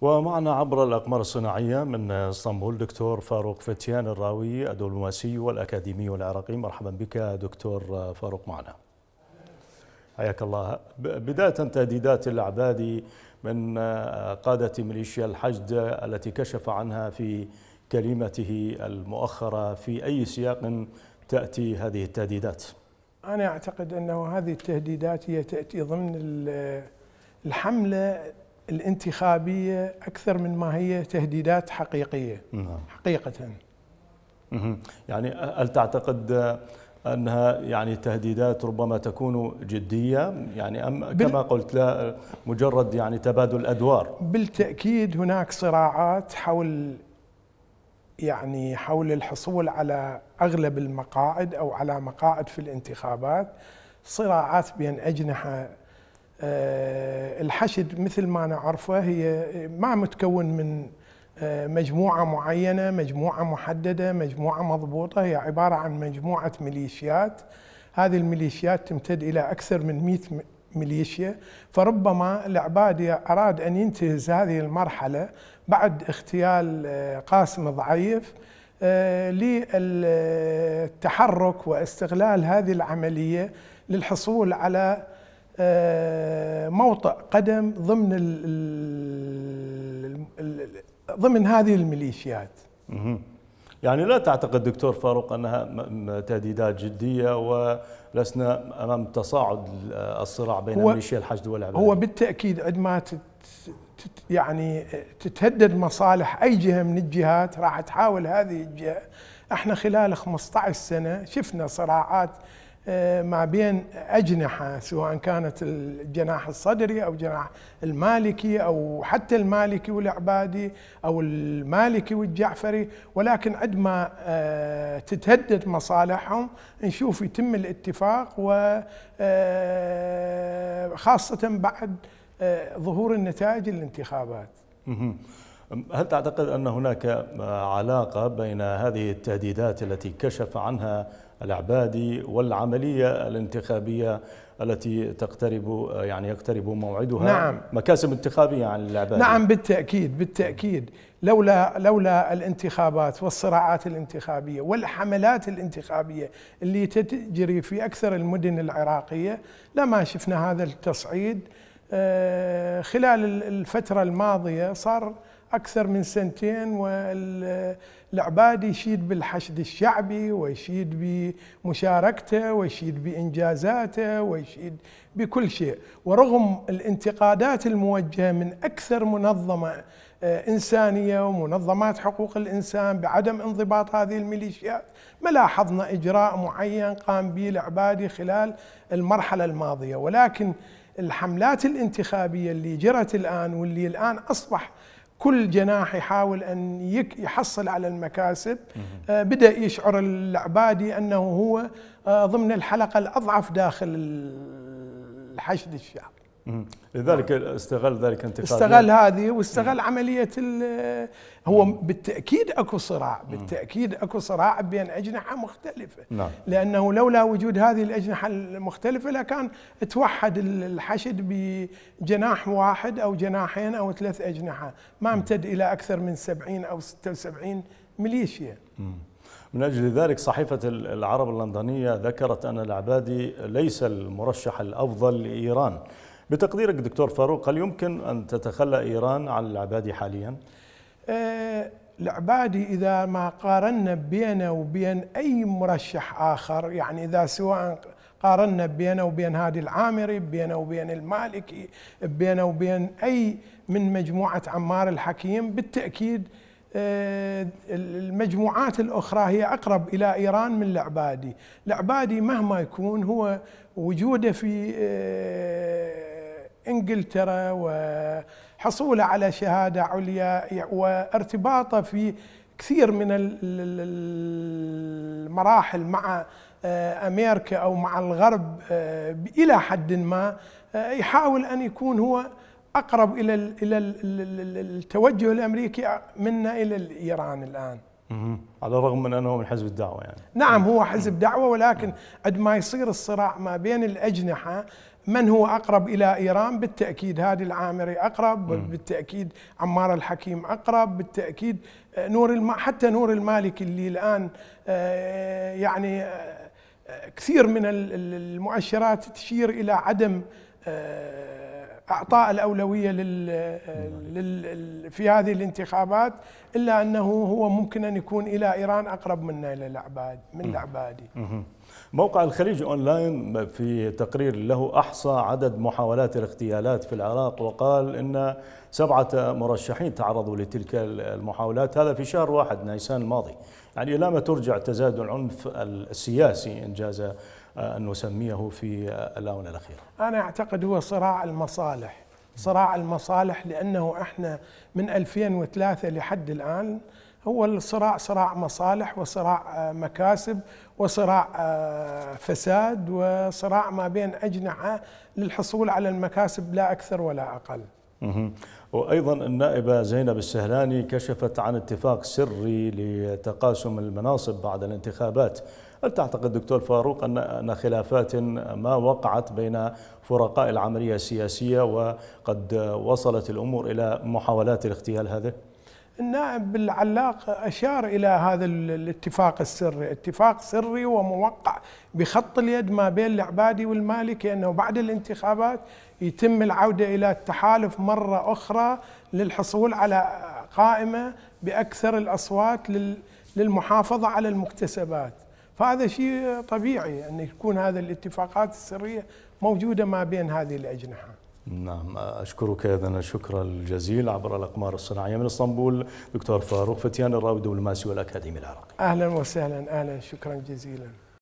ومعنا عبر الأقمار الصناعية من اسطنبول دكتور فاروق فتيان الراوي الدبلوماسي والأكاديمي والعراقي مرحبا بك دكتور فاروق معنا حياك الله بداية تهديدات العبادي من قادة ميليشيا الحشد التي كشف عنها في كلمته المؤخرة في أي سياق تأتي هذه التهديدات؟ أنا أعتقد أنه هذه التهديدات هي تأتي ضمن الحملة الانتخابيه اكثر من ما هي تهديدات حقيقيه نعم. حقيقه يعني هل تعتقد انها يعني تهديدات ربما تكون جديه يعني ام كما قلت لا مجرد يعني تبادل ادوار بالتاكيد هناك صراعات حول يعني حول الحصول على اغلب المقاعد او على مقاعد في الانتخابات صراعات بين اجنحه آه، الحشد مثل ما نعرفه هي ما متكون من آه، مجموعة معينة مجموعة محددة مجموعة مضبوطة هي عبارة عن مجموعة ميليشيات هذه الميليشيات تمتد إلى أكثر من 100 ميليشيا فربما العبادي أراد أن ينتهز هذه المرحلة بعد اغتيال آه، قاسم ضعيف للتحرك واستغلال هذه العملية للحصول على آه، موطئ قدم ضمن ضمن هذه الميليشيات يعني لا تعتقد دكتور فاروق انها تهديدات جديه ولسنا امام تصاعد الصراع بين ميليشيا الحشد والعبادي هو بالتاكيد عندما يعني آه، تتهدد مصالح اي جهه من الجهات راح تحاول هذه الجهه احنا خلال 15 سنه شفنا صراعات آه، مع بين أجنحة سواء كانت الجناح الصدري أو جناح المالكي أو حتى المالكي والعبادي أو المالكي والجعفري ولكن عندما آه، تتهدد مصالحهم نشوف يتم الاتفاق وخاصة آه، بعد ظهور النتائج الانتخابات هل تعتقد أن هناك آه، علاقة بين هذه التهديدات التي كشف عنها العبادي والعملية الانتخابية التي تقترب آه، يعني يقترب موعدها نعم مكاسب انتخابية عن العبادي نعم بالتأكيد بالتأكيد لولا لولا الانتخابات والصراعات الانتخابية والحملات الانتخابية اللي تجري في أكثر المدن العراقية لما شفنا هذا التصعيد آه، خلال الفترة الماضية صار أكثر من سنتين والعبادي يشيد بالحشد الشعبي ويشيد بمشاركته ويشيد بإنجازاته ويشيد بكل شيء ورغم الانتقادات الموجهة من أكثر منظمة آه، إنسانية ومنظمات حقوق الإنسان بعدم انضباط هذه الميليشيات ما لاحظنا إجراء معين قام به العبادي خلال المرحلة الماضية ولكن الحملات الانتخابية اللي جرت الآن واللي الآن أصبح كل جناح يحاول ان يحصل على المكاسب آه، بدا يشعر العبادي انه هو آه، ضمن الحلقه الاضعف داخل الحشد الشعبي لذلك استغل ذلك انتقاد استغل هذه واستغل عمليه هو بالتاكيد اكو صراع بالتاكيد اكو صراع بين اجنحه مختلفه نعم. لانه لولا وجود هذه الاجنحه المختلفه لكان توحد الحشد بجناح واحد او جناحين او ثلاث اجنحه ما امتد الى اكثر من 70 او 76 ميليشيا من أجل ذلك صحيفة العرب اللندنية ذكرت أن العبادي ليس المرشح الأفضل لإيران بتقديرك دكتور فاروق هل يمكن أن تتخلى إيران عن العبادي حاليا؟ آه، العبادي إذا ما قارنا بينه وبين أي مرشح آخر يعني إذا سواء قارنا بينه وبين هادي العامري بينه وبين المالكي بينه وبين أي من مجموعة عمار الحكيم بالتأكيد آه، المجموعات الأخرى هي أقرب إلى إيران من العبادي العبادي مهما يكون هو وجوده في آه، انجلترا وحصوله على شهاده عليا وارتباطه في كثير من المراحل مع آه، امريكا او مع الغرب آه، الى حد ما آه، يحاول ان يكون هو اقرب الى الى التوجه الامريكي منا الى ايران الان. على الرغم من انه من حزب الدعوه يعني. نعم هو حزب دعوه ولكن قد ما يصير الصراع ما بين الاجنحه من هو أقرب إلى إيران بالتأكيد هادي العامري أقرب م. بالتأكيد عمار الحكيم أقرب بالتأكيد نور الم... حتى نور المالك اللي الآن آه، يعني آه، آه، كثير من المؤشرات تشير إلى عدم اعطاء الاولويه لل, لل في هذه الانتخابات الا انه هو ممكن ان يكون الى ايران اقرب منا الى العباد من العبادي موقع الخليج اونلاين في تقرير له احصى عدد محاولات الاغتيالات في العراق وقال ان سبعه مرشحين تعرضوا لتلك المحاولات هذا في شهر واحد نيسان الماضي يعني الى ما ترجع تزايد العنف السياسي انجاز أن نسميه في الآونة الأخيرة أنا أعتقد هو صراع المصالح صراع المصالح لأنه إحنا من 2003 لحد الآن هو الصراع صراع مصالح وصراع آه، مكاسب وصراع آه، فساد وصراع ما بين أجنحة للحصول على المكاسب لا أكثر ولا أقل وأيضا النائبة زينب السهلاني كشفت عن اتفاق سري لتقاسم المناصب بعد الانتخابات هل تعتقد دكتور فاروق أن خلافات ما وقعت بين فرقاء العملية السياسية وقد وصلت الأمور إلى محاولات الاغتيال هذه؟ النائب نعم، بالعلاق أشار إلى هذا الاتفاق السري اتفاق سري وموقع بخط اليد ما بين العبادي والمالكي أنه بعد الانتخابات يتم العودة إلى التحالف مرة أخرى للحصول على قائمة بأكثر الأصوات للمحافظة على المكتسبات فهذا شيء طبيعي أن يكون هذه الاتفاقات السرية موجودة ما بين هذه الأجنحة نعم أشكرك إذا الشكر الجزيل عبر الأقمار الصناعية من اسطنبول دكتور فاروق فتيان الراوي الدبلوماسي والأكاديمي العراقي أهلا وسهلا أهلا شكرا جزيلا